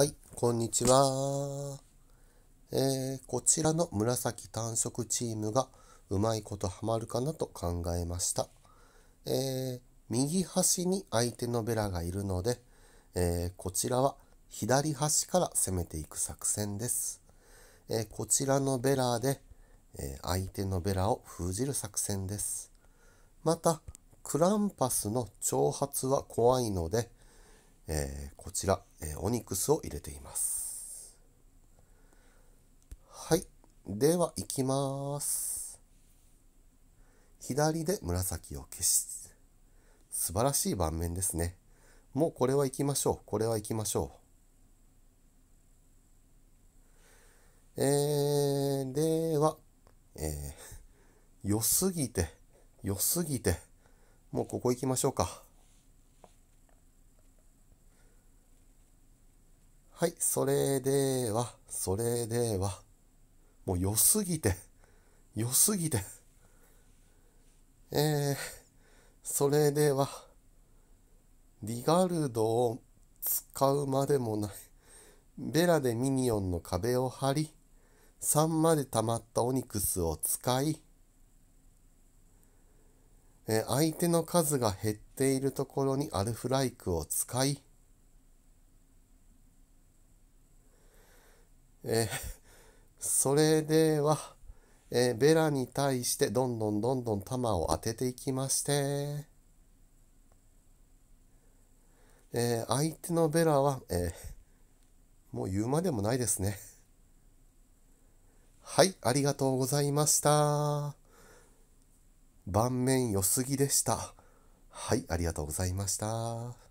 はい、こんにちは。えー、こちらの紫単色チームがうまいことハマるかなと考えました。えー、右端に相手のベラがいるので、えー、こちらは左端から攻めていく作戦です。えこちらのベラで、え相手のベラを封じる作戦です。また、クランパスの挑発は怖いので、えー、こちら、えー、オニクスを入れています。はい。では、いきます。左で紫を消し。素晴らしい盤面ですね。もうこれはいきましょう。これはいきましょう。えー、では、えー、良すぎて、良すぎて、もうここ行きましょうか。はい、それでは、それでは、もう良すぎて、良すぎて、えー、それでは、リガルドを使うまでもない、ベラでミニオンの壁を張り、3まで溜まったオニクスを使い、え相手の数が減っているところにアルフライクを使い、えー、それでは、えー、ベラに対してどんどんどんどん弾を当てていきまして、えー、相手のベラは、えもう言うまでもないですね。はい、ありがとうございました。盤面良すぎでした。はい、ありがとうございました。